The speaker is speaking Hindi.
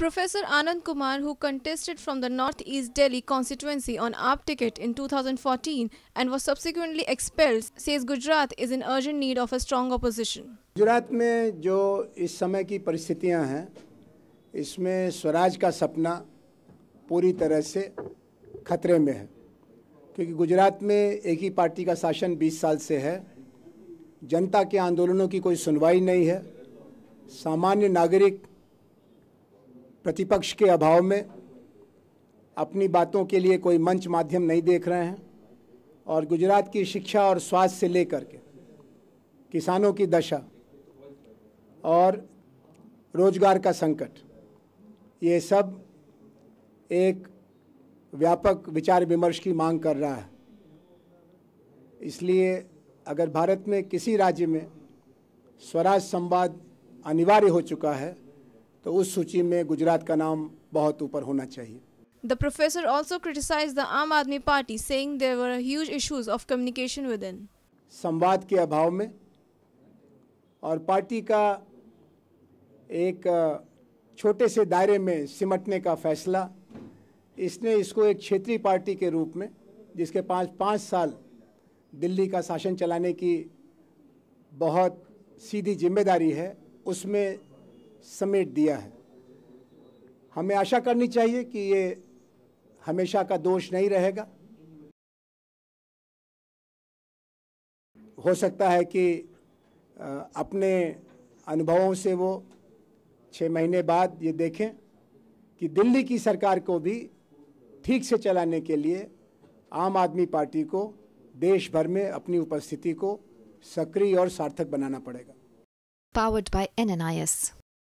Professor Anand Kumar, who contested from the North East Delhi constituency on AAP ticket in 2014 and was subsequently expelled, says Gujarat is in urgent need of a strong opposition. Gujarat में जो इस समय की परिस्थितियां हैं इसमें स्वराज का सपना पूरी तरह से खतरे में है क्योंकि गुजरात में एक ही पार्टी का शासन 20 साल से है जनता के आंदोलनों की कोई सुनवाई नहीं है सामान्य नागरिक प्रतिपक्ष के अभाव में अपनी बातों के लिए कोई मंच माध्यम नहीं देख रहे हैं और गुजरात की शिक्षा और स्वास्थ्य से लेकर के किसानों की दशा और रोजगार का संकट ये सब एक व्यापक विचार विमर्श की मांग कर रहा है इसलिए अगर भारत में किसी राज्य में स्वराज संवाद अनिवार्य हो चुका है तो उस सूची में गुजरात का नाम बहुत ऊपर होना चाहिए professor also criticise the Aam Aadmi Party saying there were huge issues of communication with इन संवाद के अभाव में और पार्टी का एक छोटे से दायरे में सिमटने का फैसला इसने इसको एक क्षेत्रीय पार्टी के रूप में जिसके पाँच पाँच साल दिल्ली का शासन चलाने की बहुत सीधी जिम्मेदारी है उसमें समेट दिया है हमें आशा करनी चाहिए कि ये हमेशा का दोष नहीं रहेगा हो सकता है कि अपने अनुभवों से वो छः महीने बाद ये देखें कि दिल्ली की सरकार को भी ठीक से चलाने के लिए आम आदमी पार्टी को देश भर में अपनी उपस्थिति को सक्रिय और सार्थक बनाना पड़ेगा एन आई एस